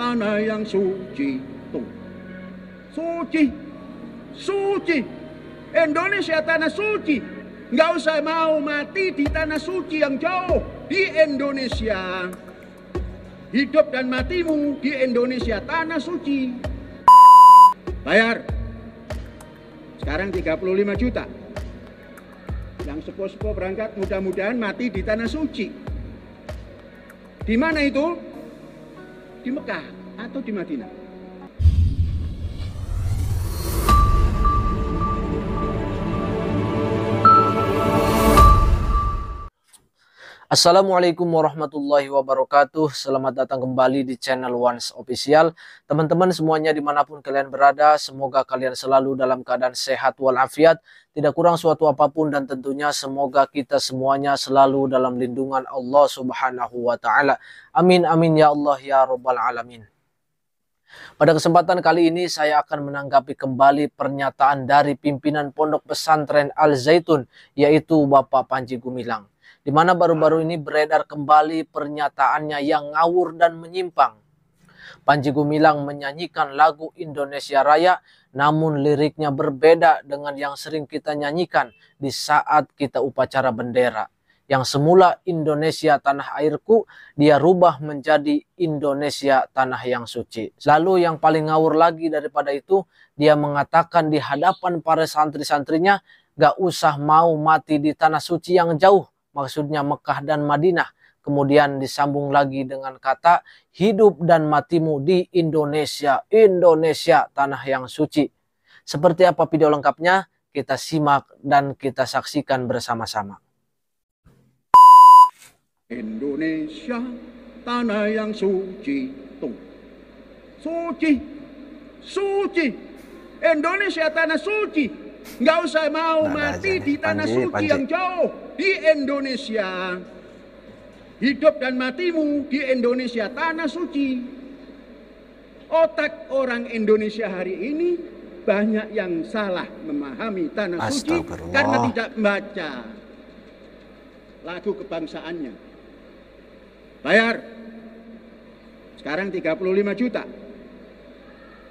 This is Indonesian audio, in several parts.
tanah yang suci itu. Suci. Suci. Indonesia tanah suci. Nggak usah mau mati di tanah suci yang jauh. Di Indonesia. Hidup dan matimu di Indonesia tanah suci. Bayar. Sekarang 35 juta. Yang sepuh-sepuh berangkat mudah-mudahan mati di tanah suci. Di mana itu? di Mekah atau di Madinah? Assalamualaikum warahmatullahi wabarakatuh Selamat datang kembali di channel Once Official Teman-teman semuanya dimanapun kalian berada Semoga kalian selalu dalam keadaan sehat walafiat Tidak kurang suatu apapun dan tentunya Semoga kita semuanya selalu dalam lindungan Allah subhanahu wa ta'ala Amin amin ya Allah ya rabbal alamin pada kesempatan kali ini saya akan menanggapi kembali pernyataan dari pimpinan Pondok Pesantren Al Zaitun yaitu Bapak Panji Gumilang di mana baru-baru ini beredar kembali pernyataannya yang ngawur dan menyimpang. Panji Gumilang menyanyikan lagu Indonesia Raya namun liriknya berbeda dengan yang sering kita nyanyikan di saat kita upacara bendera. Yang semula Indonesia tanah airku, dia rubah menjadi Indonesia tanah yang suci. Lalu yang paling ngawur lagi daripada itu, dia mengatakan di hadapan para santri-santrinya, gak usah mau mati di tanah suci yang jauh, maksudnya Mekah dan Madinah. Kemudian disambung lagi dengan kata hidup dan matimu di Indonesia, Indonesia tanah yang suci. Seperti apa video lengkapnya? Kita simak dan kita saksikan bersama-sama. Indonesia tanah yang suci tuh. Suci. Suci. Indonesia tanah suci. Nggak usah mau nah, mati di tanah panji, suci panji. yang jauh di Indonesia. Hidup dan matimu di Indonesia, tanah suci. Otak orang Indonesia hari ini banyak yang salah memahami tanah suci karena tidak membaca lagu kebangsaannya. Bayar. Sekarang 35 juta.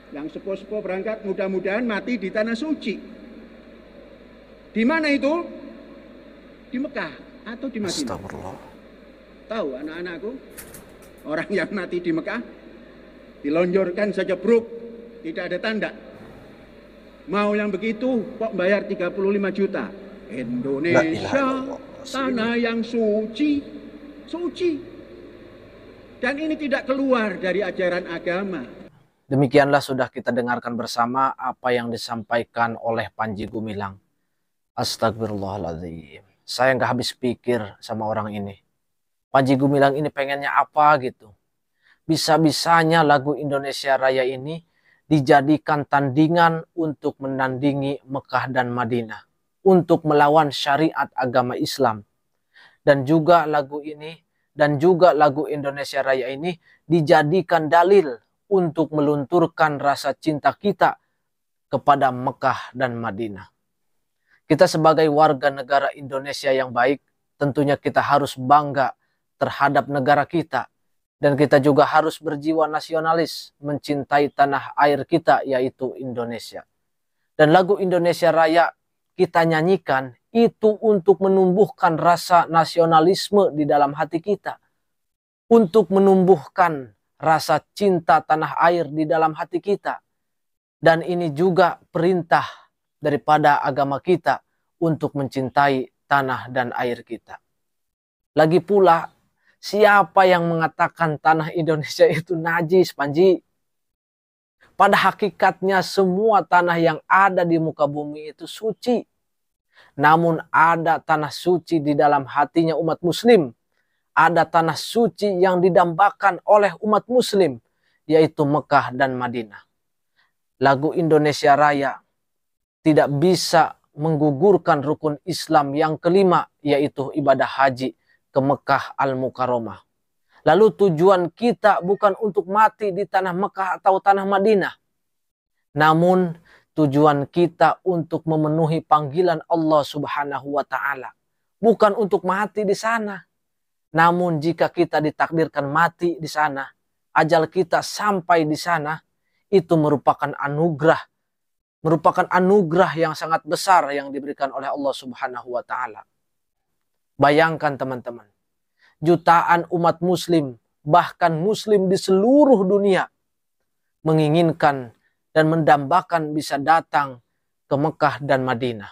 Yang sepo-sepo berangkat mudah-mudahan mati di tanah suci. Di mana itu? di Mekah atau di Madinah? Astagfirullah. Tahu anak-anakku? Orang yang mati di Mekah dilonjorkan saja bruk, tidak ada tanda. Mau yang begitu kok bayar 35 juta? Indonesia tanah yang suci, suci. Dan ini tidak keluar dari ajaran agama. Demikianlah sudah kita dengarkan bersama apa yang disampaikan oleh Panji Gumilang. Astagfirullahaladzim saya nggak habis pikir sama orang ini. Panji Gumilang ini pengennya apa gitu. Bisa-bisanya lagu Indonesia Raya ini dijadikan tandingan untuk menandingi Mekah dan Madinah. Untuk melawan syariat agama Islam. Dan juga lagu ini dan juga lagu Indonesia Raya ini dijadikan dalil untuk melunturkan rasa cinta kita kepada Mekah dan Madinah. Kita sebagai warga negara Indonesia yang baik, tentunya kita harus bangga terhadap negara kita. Dan kita juga harus berjiwa nasionalis, mencintai tanah air kita yaitu Indonesia. Dan lagu Indonesia Raya kita nyanyikan itu untuk menumbuhkan rasa nasionalisme di dalam hati kita. Untuk menumbuhkan rasa cinta tanah air di dalam hati kita. Dan ini juga perintah daripada agama kita untuk mencintai tanah dan air kita. Lagi pula, siapa yang mengatakan tanah Indonesia itu najis, Panji? Pada hakikatnya semua tanah yang ada di muka bumi itu suci. Namun ada tanah suci di dalam hatinya umat muslim. Ada tanah suci yang didambakan oleh umat muslim, yaitu Mekah dan Madinah. Lagu Indonesia Raya tidak bisa menggugurkan rukun Islam yang kelima yaitu ibadah haji ke Mekah Al-Mukarramah. Lalu tujuan kita bukan untuk mati di tanah Mekah atau tanah Madinah. Namun tujuan kita untuk memenuhi panggilan Allah Subhanahu wa taala, bukan untuk mati di sana. Namun jika kita ditakdirkan mati di sana, ajal kita sampai di sana, itu merupakan anugerah merupakan anugerah yang sangat besar yang diberikan oleh Allah Subhanahu wa taala. Bayangkan teman-teman, jutaan umat muslim, bahkan muslim di seluruh dunia menginginkan dan mendambakan bisa datang ke Mekah dan Madinah.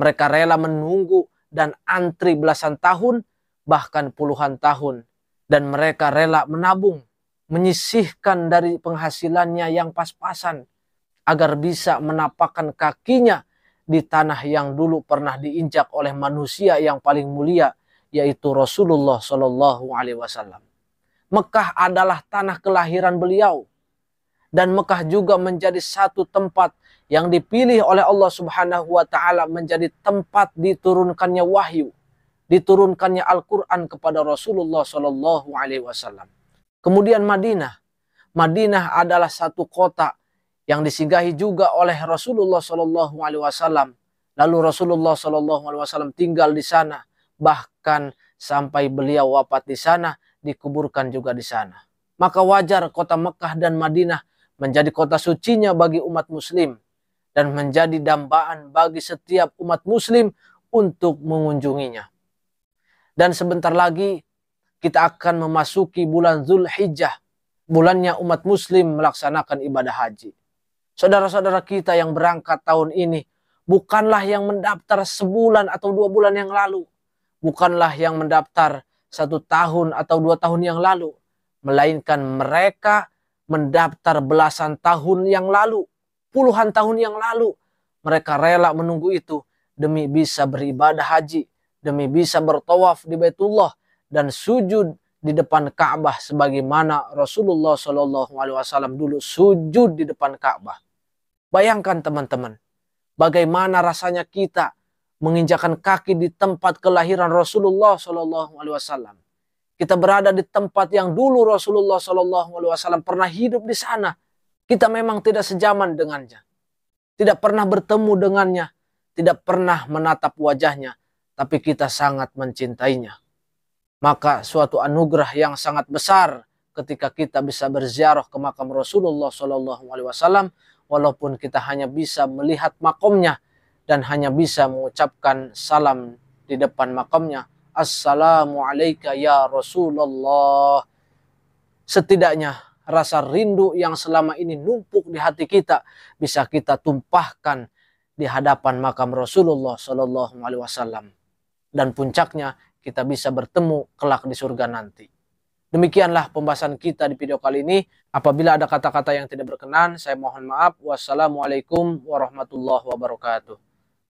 Mereka rela menunggu dan antri belasan tahun, bahkan puluhan tahun. Dan mereka rela menabung, menyisihkan dari penghasilannya yang pas-pasan agar bisa menapakkan kakinya di tanah yang dulu pernah diinjak oleh manusia yang paling mulia yaitu Rasulullah Shallallahu Alaihi Wasallam. Mekah adalah tanah kelahiran beliau dan Mekah juga menjadi satu tempat yang dipilih oleh Allah Subhanahu wa taala menjadi tempat diturunkannya wahyu, diturunkannya Al-Qur'an kepada Rasulullah Shallallahu alaihi wasallam. Kemudian Madinah. Madinah adalah satu kota yang disinggahi juga oleh Rasulullah Shallallahu Alaihi Wasallam. Lalu Rasulullah Shallallahu Alaihi Wasallam tinggal di sana, bahkan sampai beliau wafat di sana, dikuburkan juga di sana. Maka wajar kota Mekah dan Madinah menjadi kota sucinya bagi umat Muslim dan menjadi dambaan bagi setiap umat Muslim untuk mengunjunginya. Dan sebentar lagi kita akan memasuki bulan Zulhijjah, bulannya umat Muslim melaksanakan ibadah haji Saudara-saudara kita yang berangkat tahun ini bukanlah yang mendaftar sebulan atau dua bulan yang lalu. Bukanlah yang mendaftar satu tahun atau dua tahun yang lalu. Melainkan mereka mendaftar belasan tahun yang lalu. Puluhan tahun yang lalu. Mereka rela menunggu itu demi bisa beribadah haji. Demi bisa bertawaf di Baitullah. Dan sujud di depan Ka'bah sebagaimana Rasulullah Shallallahu Alaihi Wasallam dulu sujud di depan Ka'bah. Bayangkan teman-teman, bagaimana rasanya kita menginjakan kaki di tempat kelahiran Rasulullah Shallallahu Alaihi Wasallam. Kita berada di tempat yang dulu Rasulullah Shallallahu Alaihi Wasallam pernah hidup di sana. Kita memang tidak sejaman dengannya, tidak pernah bertemu dengannya, tidak pernah menatap wajahnya, tapi kita sangat mencintainya maka suatu anugerah yang sangat besar ketika kita bisa berziarah ke makam Rasulullah Shallallahu Alaihi Wasallam walaupun kita hanya bisa melihat makomnya dan hanya bisa mengucapkan salam di depan makomnya Assalamu Alaikum ya Rasulullah setidaknya rasa rindu yang selama ini numpuk di hati kita bisa kita tumpahkan di hadapan makam Rasulullah Shallallahu Alaihi Wasallam dan puncaknya kita bisa bertemu kelak di surga nanti. Demikianlah pembahasan kita di video kali ini. Apabila ada kata-kata yang tidak berkenan, saya mohon maaf. Wassalamualaikum warahmatullahi wabarakatuh.